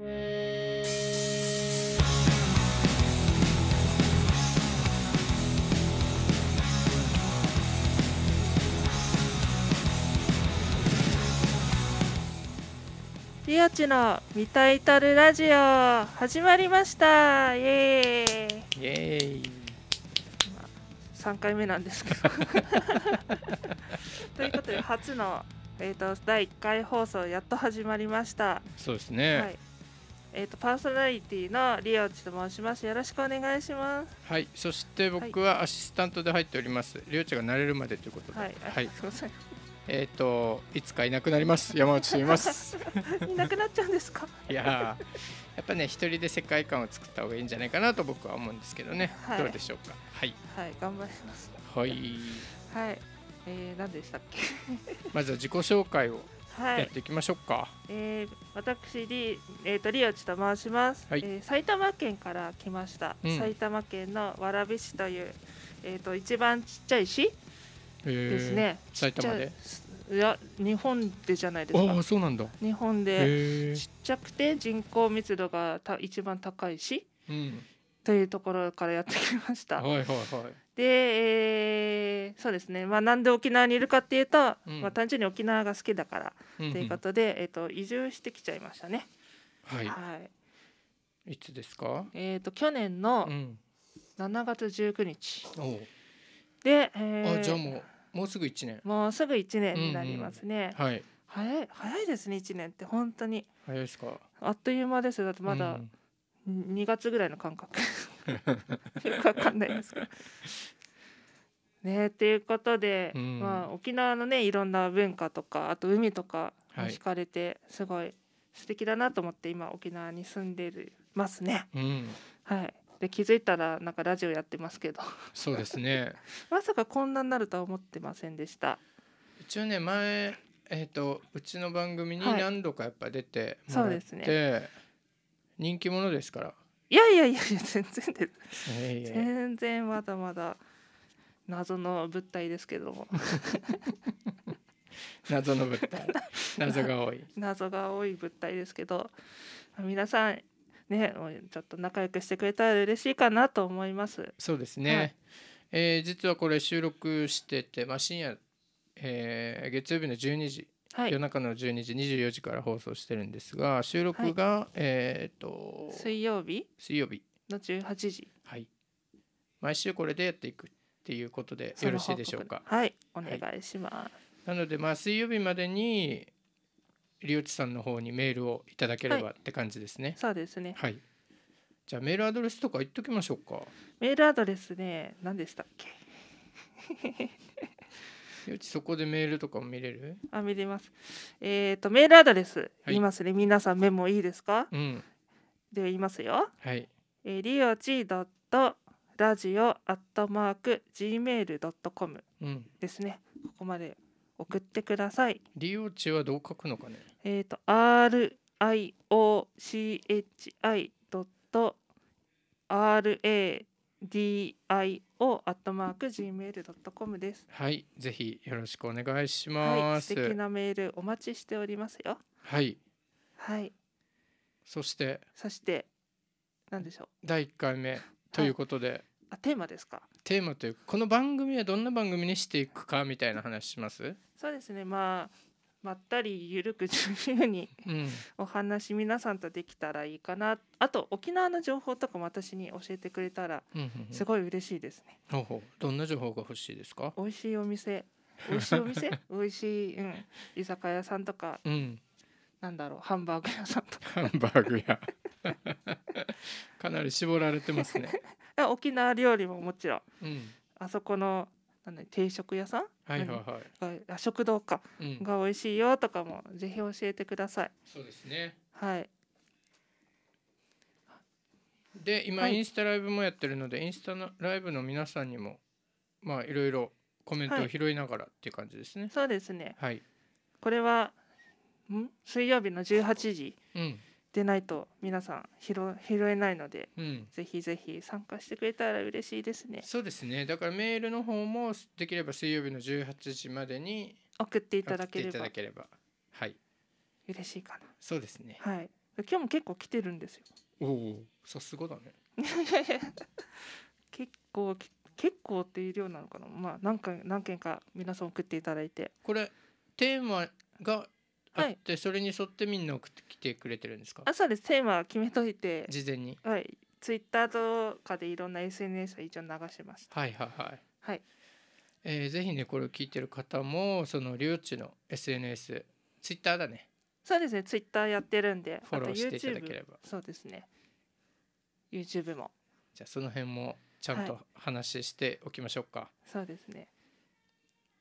リオチの「見たいたるラジオ」始まりましたイエーイイエーイ、まあ、3回目なんですけど ということで初の、えーと、と第1回放送やっと始まりましたそうですね、はいえっ、ー、とパーソナリティのリオチと申します。よろしくお願いします。はい、そして僕はアシスタントで入っております。はい、リオチが慣れるまでということで。はい、はい、えっ、ー、といつかいなくなります。山内といます。いなくなっちゃうんですか。いややっぱね一人で世界観を作った方がいいんじゃないかなと僕は思うんですけどね。はい、どうでしょうか。はい。はい、頑張ります。はい。はい。えー、何でしたっけ。まずは自己紹介を。やっていきましょうか、はい、えー、私リ,、えーと、とリオチと申します、はい、えー、埼玉県から来ました、うん、埼玉県の蕨市という、えーと、一番ちっちゃい市ですね埼玉でいや日本でじゃないですかそうなんだ日本でちっちゃくて人口密度がた一番高い市、うん、というところからやってきました、はいはいはい、で、えー、そうですね、まあ、なんで沖縄にいるかっていうと、うん、まあ、単純に沖縄が好きだからということで、えーと、移住してきちゃいましたね。はい、はい、いつですか、えーと、去年の7月19日、うん、で、えー、あじゃあもうもうすぐ1年もうすぐ1年になりますね。うんうん、はい早い早いですね1年って本当に早いですかあっという間ですだってまだ、うん2月ぐらいの感覚よくわかんないですけど。ねということで、うん、まあ、沖縄のねいろんな文化とかあと海とかに惹かれて、すごい素敵だなと思って今沖縄に住んでるますね。うん、はいで気づいたらなんかラジオやってますけどそうですね まさかこんなになるとは思ってませんでした一応ね前えーと、とうちの番組に何度かやっぱ出てもらって、はい、そうですね人気者ですからいやいやいや全然です、全然まだまだ謎の物体ですけども 謎の物体謎が多い 謎が多い物体ですけど皆さんねちょっと仲良くしてくれたら嬉しいかなと思いますそうですね、はい、えー、実はこれ収録してて、まあ、深夜、えー、月曜日の12時はい、夜中の12時24時から放送してるんですが収録が、えっと水曜日水曜日の18時はい毎週これでやっていくっていうことでよろしいでしょうかはいお願いします、なのでまあ水曜日までにりょちさんの方にメールをいただければって感じですねそうですねはい、じゃあメールアドレスとか言っときましょうかメールアドレスね何でしたっけうちそこでメールとかも見れるあ見れますえっ、ー、とメールアドレス言いますね、はい、皆さんメモいいですか、うん、で言いますよはいえー、リオチドットラジオアットマーク g ールドットコムですね、ここまで送ってくださいリオチはどう書くのかねえっ、ー、と RIOCHI ドット r a d i d i o アットマーク g m L. ドットコムです。はい、ぜひよろしくお願いします。はい、素敵なメールお待ちしておりますよ。はい。はい。そして。そして。なんでしょう。第一回目ということで。はい、あ、テーマですか。テーマというこの番組はどんな番組にしていくかみたいな話します。そうですね。まあ。まったりゆるく自由にお話皆さんとできたらいいかな、うん、あと沖縄の情報とかも私に教えてくれたらすごい嬉しいですね、うんうんうん、どんな情報が欲しいですか美味しいお店美味しいお店 美味しい、うん、居酒屋さんとか、うん、なんだろうハンバーグ屋さんとかハンバーグ屋 かなり絞られてますね 沖縄料理ももちろん、うん、あそこの定食屋さん、はいはいはい、あ食堂か、うん、が美味しいよとかもぜひ教えてください。そうですね。はい。で今、インスタライブもやってるのでインスタのライブの皆さんにもまあいろいろコメントを拾いながらっていう感じですね。はい、そうですね。はい。これはん水曜日の18時。うん。でないと皆さん拾拾えないので、うん、ぜひぜひ参加してくれたら嬉しいですねそうですねだからメールの方もできれば水曜日の18時までに送っていただければいればはい嬉しいかなそうですねはい今日も結構来てるんですよおおさすがだね 結構結構っていう量なのかなまあ何回何件か皆さん送っていただいてこれテーマがはい、それに沿ってみんな送ってきてくれてるんですかあそうですテーマ決めといて事前にはいツイッターとかでいろんな SNS を一応流しますはいはいはいはいえー、ぜひねこれを聞いてる方もそのりょうちの SNS ツイッターだねそうですねツイッターやってるんでフォローしていただければそうですね YouTube もじゃあその辺もちゃんと話しておきましょうか、はい、そうですね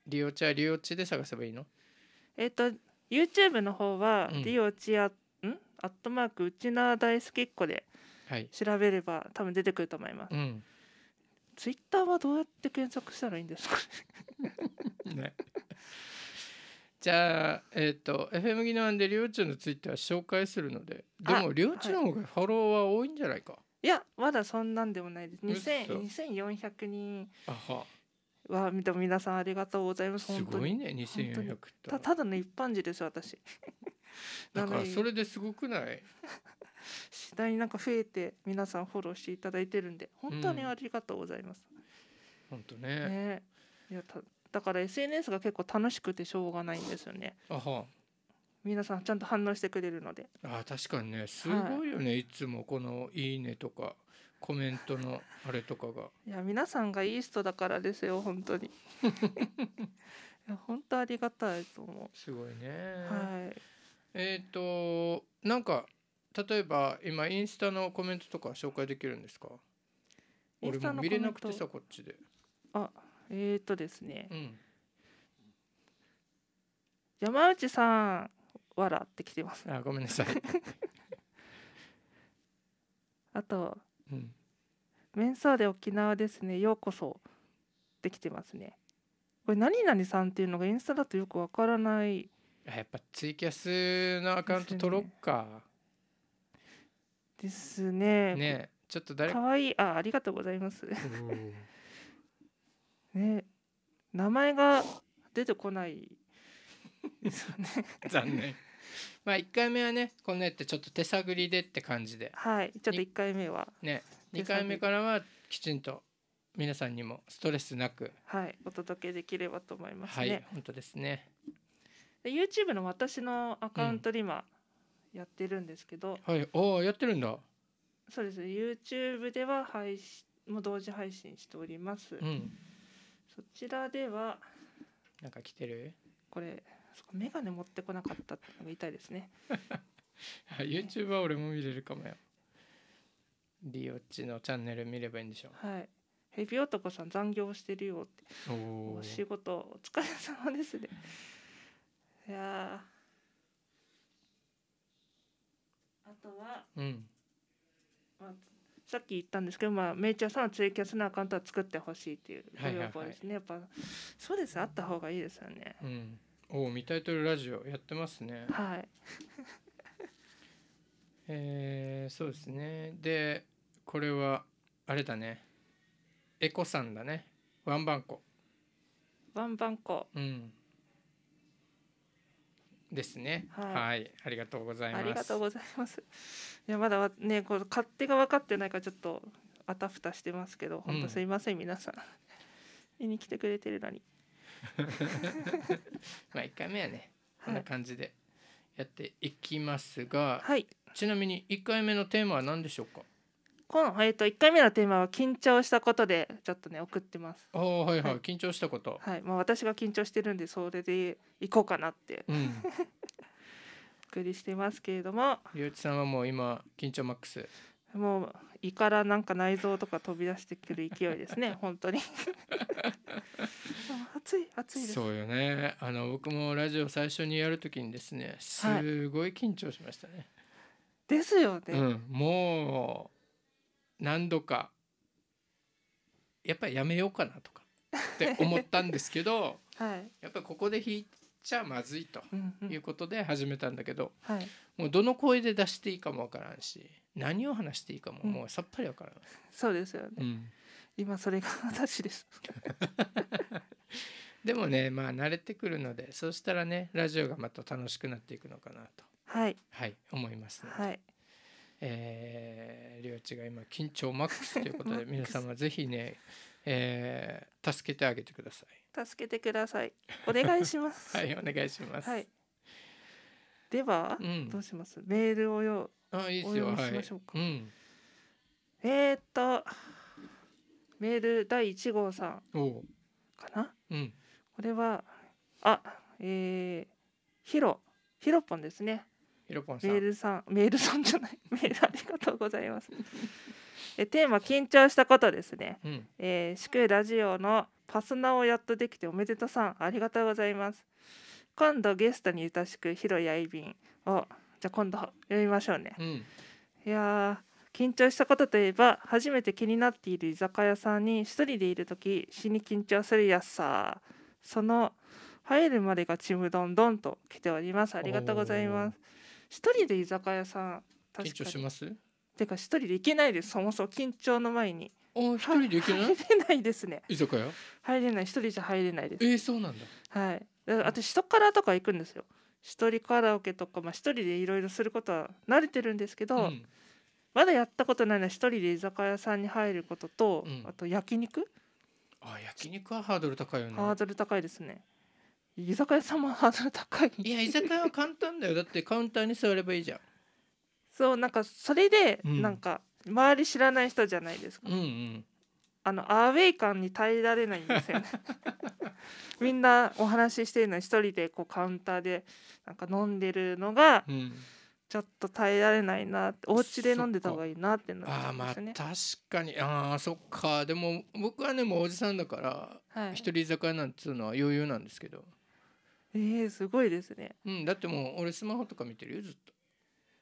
りおちはりおちで探せばいいのえっ、ー、と YouTube の方は、ディオチアんアットマークうちな大好きっ子で調べれば、はい、多分出てくると思います、うん、ツイッターはどうやって検索したらいいんですか ねじゃあ、えっ、ー、と FM 技なんでりょうちゅうのツイッター紹介するのででもりょうちゅうの方がフォロワー多いんじゃないか、はい、いやまだそんなんでもないです2400人あはわあ、で皆さんありがとうございます。すごいね、二千四百。たただの一般人です私。だからそれですごくない。次第になんか増えて皆さんフォローしていただいてるんで本当にありがとうございます。うん、本当ね。ねいやただから SNS が結構楽しくてしょうがないんですよね。あは。皆さんちゃんと反応してくれるので。あ確かにねすごいよね、はい、いつもこの「いいね」とか。コメントのあれとかがいや皆さんがいい人だからですよ本当に いや本当ありがたいと思うすごいねはいえっ、ー、となんか例えば今インスタのコメントとか紹介できるんですか俺も見れなくてさこっちであえっ、ー、とですね、うん、山内さん笑ってきてます、あごめんなさい あとうん、メンサーレ沖縄ですねようこそできてますねこれ何々さんっていうのがインスタだとよくわからないやっぱツイキャスのアカウント取ろっかですねねちょっと誰かわいいあありがとうございますね名前が出てこないですよね 残念まあ1回目はねこのねってちょっと手探りでって感じではいちょっと1回目はね2回目からはきちんと皆さんにもストレスなくはいお届けできればと思いますねはい本当ですねで YouTube の私のアカウントで今やってるんですけど、うん、はいああやってるんだそうですね YouTube では配信も同時配信しております、うん、そちらではなんか来てるこれ眼鏡持ってこなかったってのが痛いですね YouTube は俺も見れるかもよリオッチのチャンネル見ればいいんでしょはいヘビ男さん残業してるよってお仕事お疲れ様ですねいやあとは、うんまあ、さっき言ったんですけど、まあ、メイチャーさんはツイキャスのアカウントは作ってほしいっていうご要望ですね、はいはいはい、やっぱそうですあった方がいいですよね、うんおお、見タイトルラジオやってますね。はい。えー、そうですね。で、これはあれだね。エコさんだね。ワンバンコ。ワンバンコ。うん。ですね、はい、はい。ありがとうございます。ありがとうございます。いやまだねこの勝手が分かってないからちょっとあたふたしてますけど、本当すいません、うん、皆さん。見に来てくれてるのに。まあ1回目はねこんな感じでやっていきますが、はい、ちなみに1回目のテーマは何でしょうかこの、えっと1回目のテーマは緊張したことでちょっとね送ってます。あはい、はい、はい、緊張したこと。はいまあ、私が緊張してるんでそれでいこうかなって、うん、送 りしてますけれども。ゆうちさんはもう今緊張マックス。もう胃からなんか内臓とか飛び出してくる勢いですね本当に 暑い暑いですそうよねあの僕もラジオ最初にやるときにですねすごい緊張しましたね、はい、ですよね、うん、もう何度かやっぱりやめようかなとかって思ったんですけど、はい、やっぱりここで弾いちゃまずいということで始めたんだけど、うんうんもうどの声で出していいかもわからんし何を話していいかももうさっぱりわからない、うん、そうですよね、うん、今それが私です でもねまあ慣れてくるのでそうしたらねラジオがまた楽しくなっていくのかなと、はい、はい、思いますので。はいえー、りょうちが今緊張マックスということで皆様ぜひね、えー、助けてあげてください助けてくださいお願いします はいお願いします、はい、では、うん、どうしますメールをよあいいですよしましょうか、はいうん、えー、っとメール第1号さんかなうん、これはあえー、ヒロヒロポンですねヒロポンメールさんメールさんじゃない メールありがとうございますえテーマ緊張したことですね、うん、えー、宿ラジオのパスナをやっとできておめでとうさんありがとうございます今度ゲストにいたしくヒロやいびんをじゃあ今度読みましょうね、うん、いや緊張したことといえば初めて気になっている居酒屋さんに一人でいる時死に緊張するやっさその入るまでがちむどんどんと来ておりますありがとうございます一人で居酒屋さん緊張しますてか一人で行けないですそもそも緊張の前に一人で行けない入れないですね居酒屋入れない一人じゃ入れないですえー、そうなんだはい私人からとか行くんですよ一人カラオケとかまあ一人でいろいろすることは慣れてるんですけど、うんまだやったことないのは一人で居酒屋さんに入ることと、うん、あと焼肉あ焼肉はハードル高いよねハードル高いですね居酒屋さんもハードル高いいや居酒屋は簡単だよだってカウンターに座ればいいじゃんそうなんかそれで、うん、なんか周り知らない人じゃないですか、うんうん、あのアウェイ感に耐えられないんですよね みんなお話ししてるのに一人でこうカウンターでなんか飲んでるのが、うんちょっと耐えられないなお家で飲んでた方がいいなってなっ、ね、あまあ確かにあそっかでも僕はねもうおじさんだから、はい、一人居酒屋なんつうのは余裕なんですけどえー、すごいですねうんだってもう俺スマホとか見てるよずっと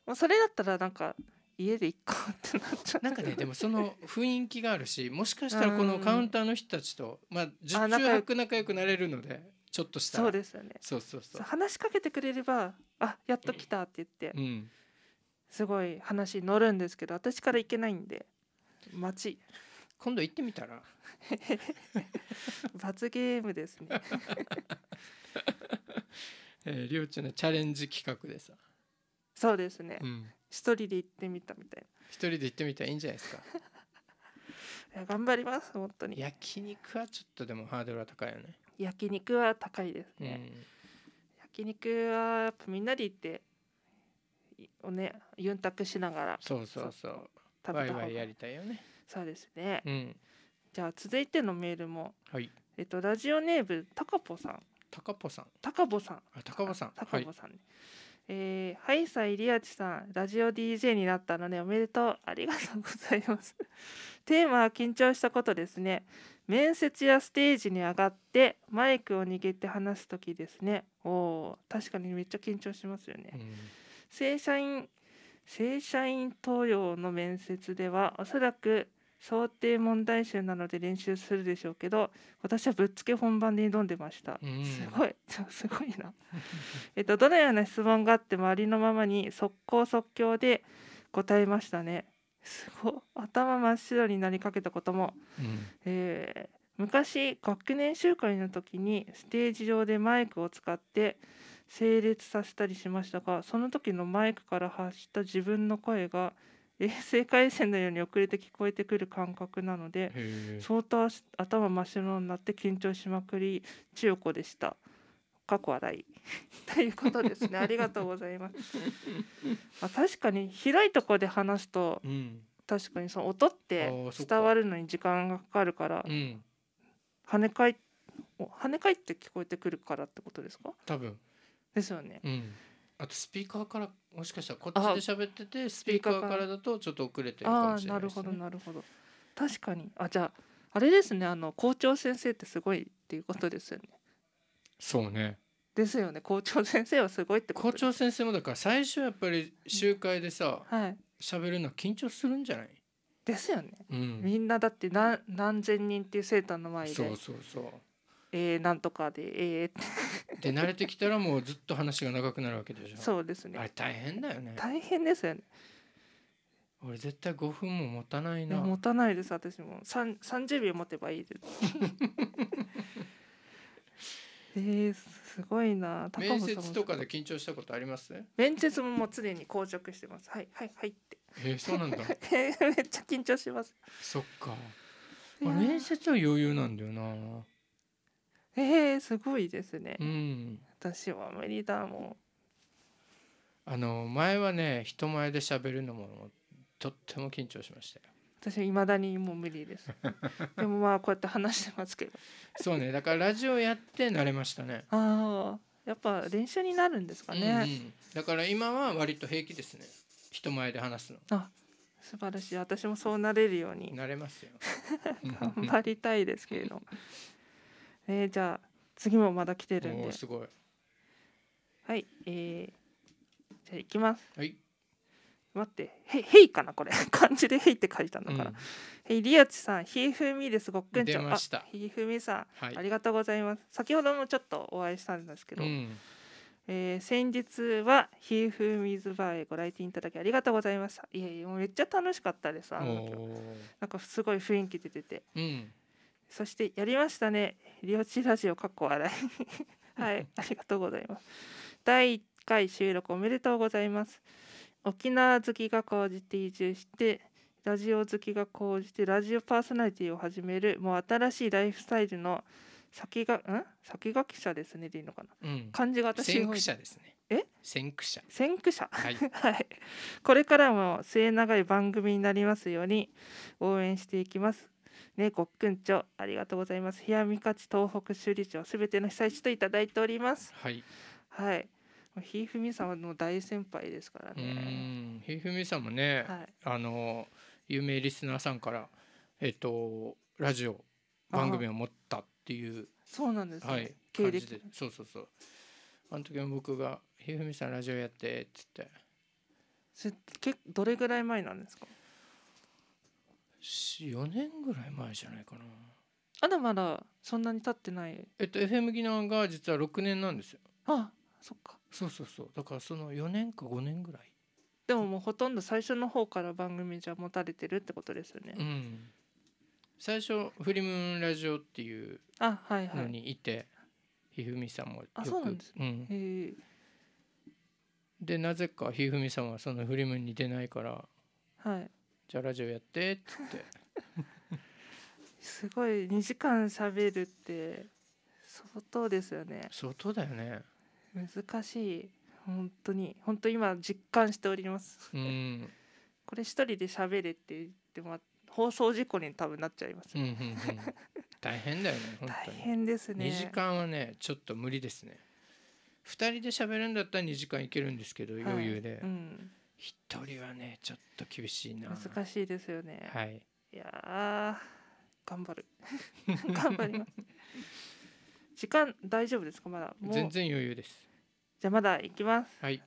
まあ、それだったらなんか家で行こうってなっちゃうなんかね でもその雰囲気があるしもしかしたらこのカウンターの人たちと、まあ十中八九仲良くなれるのでちょっとしたそうですよねそうそうそう話しかけてくれればあやっと来たって言って、うん、すごい話乗るんですけど私から行けないんで待ち今度行ってみたら罰ゲームですね えー、りょうちゃんのチャレンジ企画でさそうですね、うん、一人で行ってみたみたいな一人で行ってみたらいいんじゃないですか いや頑張ります本当に焼肉はちょっとでもハードルは高いよね焼肉は高いですね、うん、焼肉はやっぱみんなで行っておねゆんたしながらそうそうそう食べた方やりたいよねそうですね、うん、じゃあ続いてのメールも、はい、えっとラジオネームたかぽさんたかぽさんたかぽさんあたかぽさんたかぽさん、はいえー、ハイサイリアチさんラジオ DJ になったので、ね、おめでとうありがとうございますテーマは緊張したことですね面接やステージに上がってマイクを握って話す時ですねお確かにめっちゃ緊張しますよね、うん、正社員正社員登用の面接ではおそらく想定問題集なので練習するでしょうけど私はぶっつけ本番で挑んでました、うん、すごい すごいなえっとどのような質問があってもありのままに即攻即興で答えましたねすご頭真っ白になりかけたことも、うん、えー、昔学年集会の時にステージ上でマイクを使って整列させたりしましたがその時のマイクから発した自分の声が衛星回線のように遅れて聞こえてくる感覚なので相当頭真っ白になって緊張しまくり中古子でした過去笑い ということですねありがとうございます、まあ、確かに広いとこで話すと、うん、確かにその音って伝わるのに時間がかかるから、う跳ね返跳ね返って聞こえてくるからってことですか多分ですよね、うん、あとスピーカーからもしかしたらこっちで喋っててスピーカーからだとちょっと遅れてるかもしれないですねなるほどなるほど確かにあじゃああれですねあの校長先生ってすごいっていうことですよねそうねですよね校長先生はすごいって校長先生もだから最初やっぱり集会でさ喋、うんはい、るの緊張するんじゃないですよね、うん、みんなだって何何千人っていう生徒の前でそうそうそうえー、なんとかでえー、ってで慣れてきたらもうずっと話が長くなるわけでしょそうですねあれ大変だよね大変ですよね俺絶対5分も持たないな持たないです私も30秒持てばいいです えー、すごいな。面接とかで緊張したことあります、面接ももう常に硬直してます。はいはいはいって。えー、そうなんだ。めっちゃ緊張します。そっか。面接は余裕なんだよな。えー、すごいですね。うん。私は無理だもん。あの前はね人前で喋るのもとっても緊張しましたよ。私はいまだにもう無理です でもまあこうやって話してますけどそうねだからラジオやって慣れましたねああやっぱ練習になるんですかね、うんうん、だから今は割と平気ですね人前で話すのあ素晴らしい私もそうなれるようになれますよ 頑張りたいですけれど えー、じゃあ次もまだ来てるんですごいはいえー、じゃあいきますはい待って「へへい」かなこれ 漢字で「へい」って書いたんだから、うん、りあちさんひいふみですごっくんちゃんひいふみさん、はい、ありがとうございます先ほどもちょっとお会いしたんですけど、うん、えー、先日はひいふみずばへご来店いただきありがとうございましたいやいやめっちゃ楽しかったですあのなんかすごい雰囲気出てて、うん、そしてやりましたねりあちラジオかっこ笑い はいありがとうございます第1回収録おめでとうございます沖縄好きが高じて移住してラジオ好きが高じてラジオパーソナリティを始めるもう新しいライフスタイルの先がん先駆者ですねでいいのかな、うん、漢字が私先駆者ですねえ先駆者先駆者はい、はい、これからも末永い番組になりますように応援していきますねごっくんちょありがとうございます冷やみかち東北首里町すべての被災地といただいておりますはいはいひいふみさんの大先輩ですからねひいふみさんもね、はい、あの有名リスナーさんからえっとラジオ番組を持ったっていうそうなんですね、はい、経歴そうそうそうあの時も僕が「ひふみさんラジオやって」っつってそれけどれぐらい前なんですか4年ぐらい前じゃないかなまだまだそんなに経ってないえっと FM ギナーが実は6年なんですよあそっかそうそうそうだからその4年か5年ぐらいでももうほとんど最初の方から番組じゃ持たれてるってことですよね、うん、最初「フリムーンラジオ」っていうのにいて、ひふみさんもよくあそうなんです、ね、うん、でなぜかひふみさんはその「フリムーン」に出ないから「はい、じゃあラジオやって」っつって すごい2時間しゃべるって相当ですよね相当だよね難しい本当に本当今実感しておりますこれ一人で喋れって言っても放送事故に多分なっちゃいます、ねうんうん、大変だよね大変ですね2時間はねちょっと無理ですね2人で喋るんだったら2時間いけるんですけど、余裕で、うん、1人はねちょっと厳しいな難しいですよねはいいや頑張る 頑張ります時間大丈夫ですかまだ全然余裕ですじゃあまだ行きますはい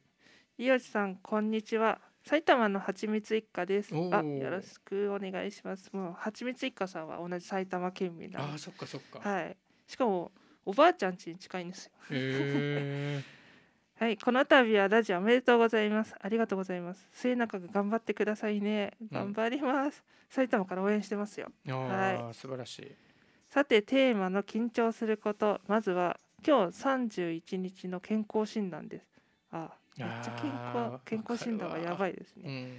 伊吉さんこんにちは埼玉のはちみつ一家ですあよろしくお願いしますもうはちみつ一家さんは同じ埼玉県民だあそっかそっかはいしかもおばあちゃん家に近いんですよへ はい、この度はラジオおめでとうございます。ありがとうございます。末永く頑張ってくださいね。頑張ります。うん、埼玉から応援してますよ。はい、素晴らしい。さてテーマの緊張することまずは今日31日の健康診断ですあめっちゃ健康健康診断はやばいですね、うん、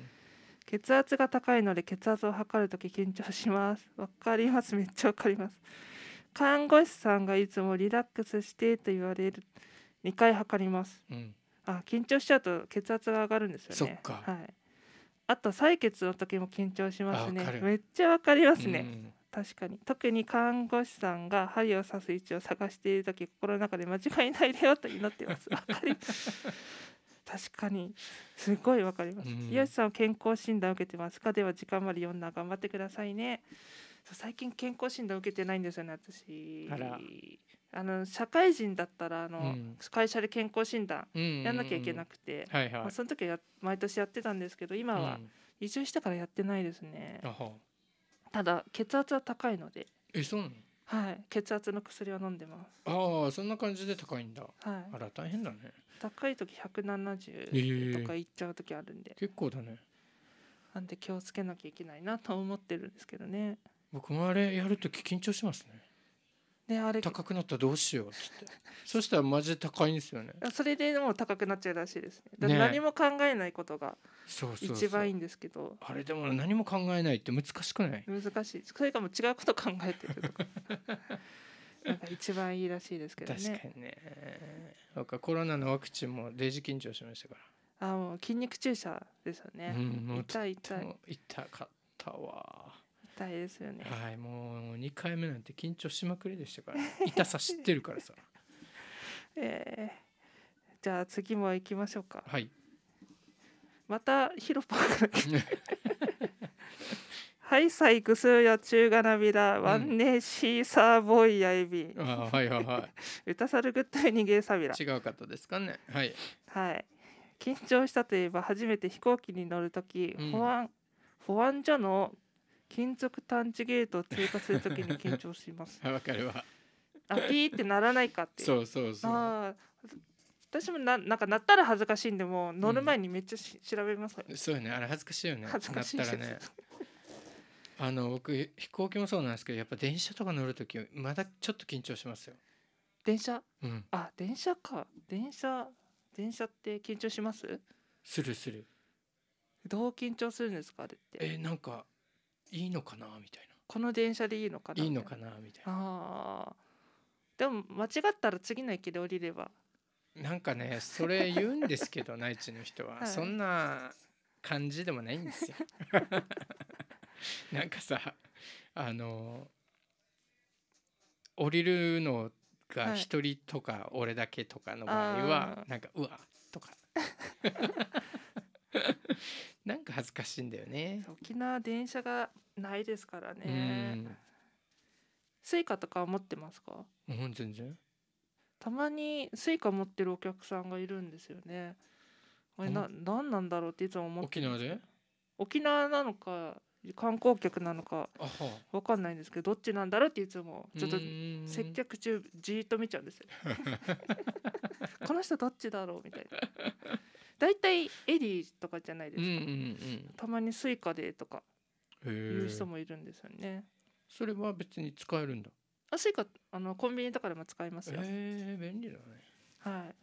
血圧が高いので血圧を測るとき緊張しますわかりますめっちゃわかります看護師さんがいつもリラックスしてと言われる2回測ります、うん、あ緊張しちゃうと血圧が上がるんですよねはいあと採血の時も緊張しますねめっちゃわかりますね、うん確かに特に看護師さんが針を刺す位置を探している時心の中で間違いないでよと祈ってます 確かにすごいわかります、うん、よしさんは健康診断を受けてますかでは時間まで読んだ頑張ってくださいね最近健康診断を受けてないんですよね私あの社会人だったらあの、うん、会社で健康診断やんなきゃいけなくてその時は毎年やってたんですけど今は移住してからやってないですね、うん、ただ血圧は高いのでえそうなのはい血圧の薬を飲んでますああそんな感じで高いんだ、はい、あら大変だね高い時170とかいっちゃう時あるんで、えー、結構だねなんで気をつけなきゃいけないなと思ってるんですけどね僕もあれやる時緊張しますねねあれ高くなったらどうしようっつってそしたらマジで高いんですよね それでもう高くなっちゃうらしいですね何も考えないことが一番いいんですけど、ね、あれでも何も考えないって難しくない難しいそれかも違うこと考えてるとか なんか一番いいらしいですけどね確かにねなんかコロナのワクチンもデジ緊張しましたからあもう筋肉注射ですよね、うん、痛い痛い痛かったわたいですよねはいもう2回目なんて緊張しまくりでしたから 痛さ知ってるからさ えー、じゃあ次も行きましょうかはいまたヒロパンはいサイクスや中がなびらワンネシーサーボーイやいびあはいはいはい 歌さるぐったいにげさびら違う方ですかねはいはい緊張したといえば初めて飛行機に乗る時、保安保安所の金属探知ゲートを通過するときに緊張します。わかるわ。あピーってならないかって。そうそうそう。あ私もななんかなったら恥ずかしいんでも乗る前にめっちゃし、うん、調べますそうよねあれ恥ずかしいよね恥ずかしいですねあの僕飛行機もそうなんですけどやっぱ電車とか乗る時まだちょっと緊張しますよ電車、うん、あ電車か電車電車って緊張しますするするどう緊張するんですかってえなんかいいのかなみたいなこの電車でいいのかないいのかなみたいなあでも間違ったら次の駅で降りればなんかねそれ言うんですけど内地の人は、はい、そんな感じでもないんですよ なんかさあの降りるのが一人とか俺だけとかの場合は、はい、なんかうわとか なんか恥ずかしいんだよね沖縄電車がないですからねスイカとか持ってますかうん全然たまにスイカ持ってるお客さんがいるんですよねあれな何なんだろうっていつも思って沖縄で沖縄なのか観光客なのか分かんないんですけどどっちなんだろうっていつもちょっと接客中じっと見ちゃうんですよ この人どっちだろうみたいな大体エディとかじゃないですか、うんうんうん、たまにスイカでとかいう人もいるんですよねそれは別に使えるんだあスイカあのコンビニとかでも使いますよえー、便利だねはい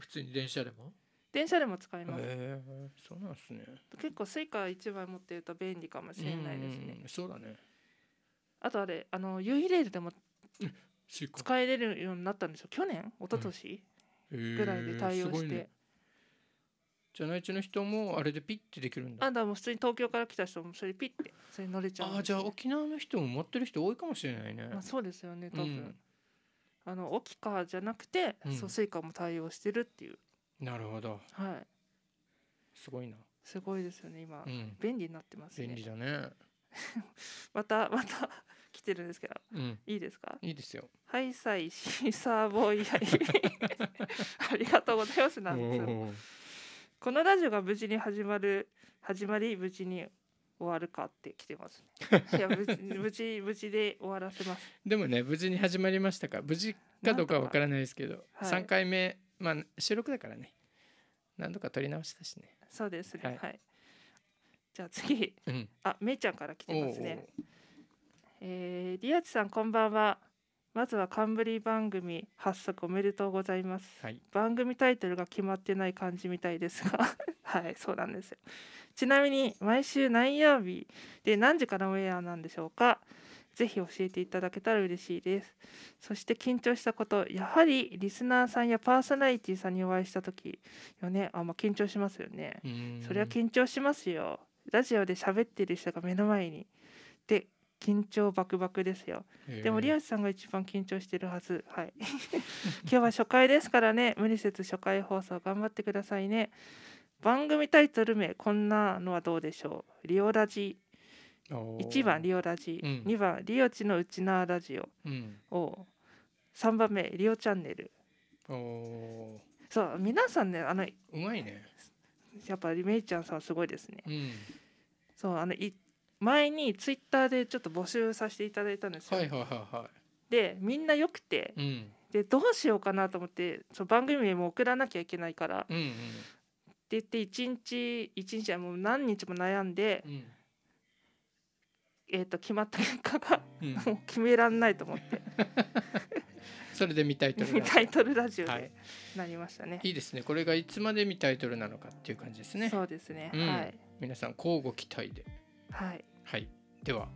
普通に電車でも電車でも使います、そうなんですね結構スイカ一枚持ってると便利かもしれないですね、うそうだねあとあれあの U イレールでも使えれるようになったんですよ去年一昨年、うん、ぐらいで対応して、えーじゃないちの人もあれでピッてできるんだあだもう普通に東京から来た人もそれピッてそれ乗れちゃう、ね、あじゃあ沖縄の人も持ってる人多いかもしれないね、まあ、そうですよね多分、うん、あの沖かじゃなくて、うん、そうスイカも対応してるっていうなるほどはいすごいなすごいですよね今、うん、便利になってますね便利だね またまた 来てるんですけど、うん、いいですかいいですよハイサイシーサーボーイ ありがとうございますなんでこのラジオが無事に始まる始まり無事に終わるかって来てますね。いや無事無事で終わらせます。でもね無事に始まりましたか無事かどうかわからないですけど、三、はい、回目まあ収録だからね何度か撮り直したしね。そうですね、はい、はい、じゃあ次、うん、あめいちゃんから来てますね。おうおうえー、リアチさんこんばんは。まずは冠番組発足おめでとうございます、はい、番組タイトルが決まってない感じみたいですが はいそうなんですよちなみに毎週何曜日で何時からウェアなんでしょうかぜひ教えていただけたら嬉しいですそして緊張したことやはりリスナーさんやパーソナリティさんにお会いした時よねあま緊張しますよねそれは緊張しますよラジオで喋ってる人が目の前にで緊張バクバクですよ、えー、でもリアスさんが一番緊張してるはずはい 今日は初回ですからね無理せず初回放送頑張ってくださいね番組タイトル名こんなのはどうでしょうリオラジ1番リオラジ、うん、2番リオチのうちなラジオ、うん、を3番目リオチャンネルそう皆さんねあのうまいねやっぱりめいちゃんさんすごいですね、うん、そうあの一前にツイッターでちょっと募集させていただいたんですよ。はいはいはいはい、でみんなよくて、うん、でどうしようかなと思ってその番組名も送らなきゃいけないから、うんうん、って言って一日一日はもう何日も悩んで、うん、えー、と決まった結果が、うん、もう決めらんないと思って。それで未タイトルタイトルラジオでなりましたね、はい、い、いですねこれがいつまで未タイトルなのかっていう感じですねそうですね、うん、はい皆さんうご期待ではいはいでは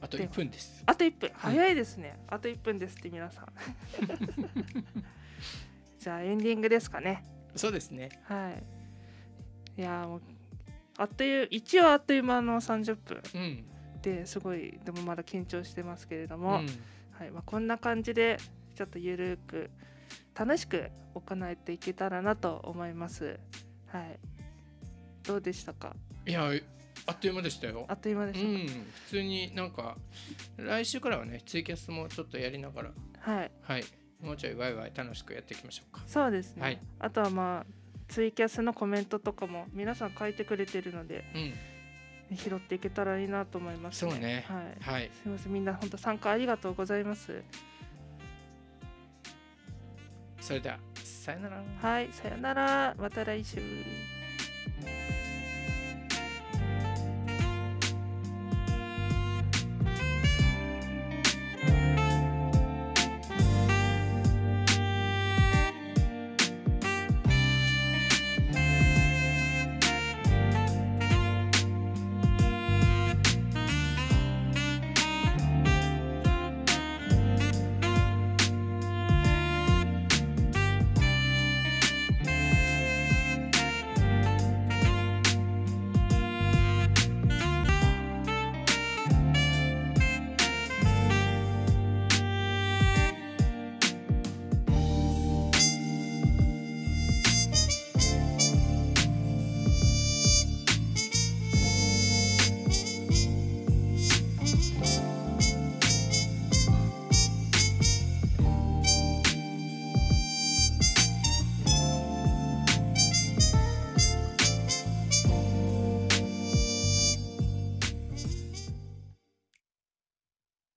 あと1分ですあと1分、早いですねあと1分ですって皆さん じゃあエンディングですかねそうですねはいいやもうあっという一応あっという間の30分、うん、ですごいでもまだ緊張してますけれども、うん、はいまあ、こんな感じでちょっとゆるく楽しく行えていけたらなと思います。はい、どうでしたかいやあっという間でしたよ。あっという間でした。うん、普通になんか来週からはねツイキャスもちょっとやりながら、はい、はい、もうちょいワイワイ楽しくやっていきましょうか。そうですね。はい、あとはまあツイキャスのコメントとかも皆さん書いてくれてるので、うん、拾っていけたらいいなと思います、ね、そうね。はい。はい、すみませんみんな本当参加ありがとうございます。それではさよなら。はい、さよなら。また来週。